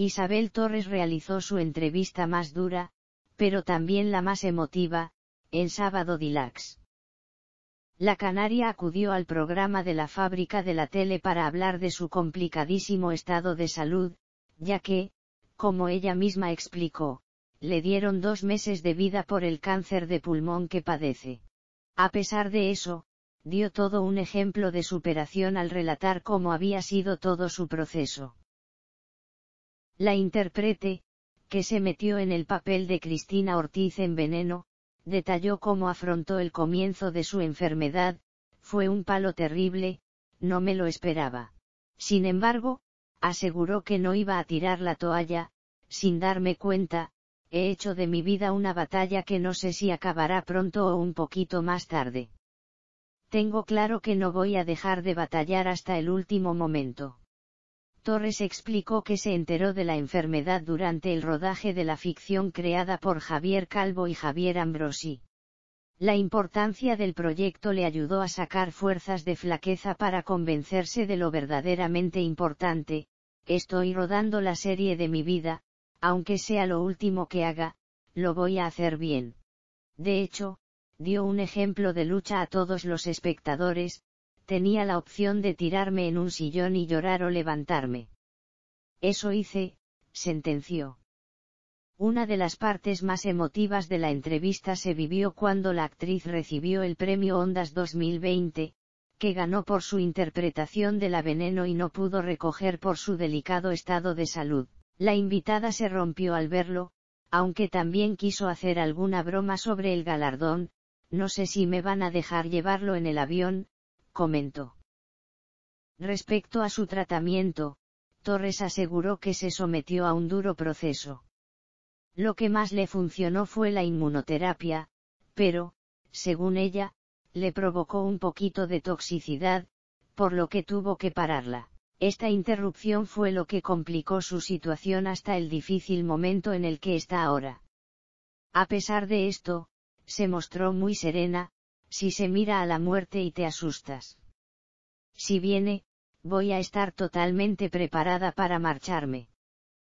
Isabel Torres realizó su entrevista más dura, pero también la más emotiva, en Sábado Dilax. La canaria acudió al programa de la fábrica de la tele para hablar de su complicadísimo estado de salud, ya que, como ella misma explicó, le dieron dos meses de vida por el cáncer de pulmón que padece. A pesar de eso, dio todo un ejemplo de superación al relatar cómo había sido todo su proceso. La intérprete, que se metió en el papel de Cristina Ortiz en Veneno, detalló cómo afrontó el comienzo de su enfermedad, fue un palo terrible, no me lo esperaba. Sin embargo, aseguró que no iba a tirar la toalla, sin darme cuenta, he hecho de mi vida una batalla que no sé si acabará pronto o un poquito más tarde. Tengo claro que no voy a dejar de batallar hasta el último momento. Torres explicó que se enteró de la enfermedad durante el rodaje de la ficción creada por Javier Calvo y Javier Ambrosi. La importancia del proyecto le ayudó a sacar fuerzas de flaqueza para convencerse de lo verdaderamente importante, estoy rodando la serie de mi vida, aunque sea lo último que haga, lo voy a hacer bien. De hecho, dio un ejemplo de lucha a todos los espectadores, tenía la opción de tirarme en un sillón y llorar o levantarme. Eso hice, sentenció. Una de las partes más emotivas de la entrevista se vivió cuando la actriz recibió el premio Ondas 2020, que ganó por su interpretación de la veneno y no pudo recoger por su delicado estado de salud. La invitada se rompió al verlo, aunque también quiso hacer alguna broma sobre el galardón, no sé si me van a dejar llevarlo en el avión, comentó. Respecto a su tratamiento, Torres aseguró que se sometió a un duro proceso. Lo que más le funcionó fue la inmunoterapia, pero, según ella, le provocó un poquito de toxicidad, por lo que tuvo que pararla. Esta interrupción fue lo que complicó su situación hasta el difícil momento en el que está ahora. A pesar de esto, se mostró muy serena, si se mira a la muerte y te asustas. Si viene, voy a estar totalmente preparada para marcharme.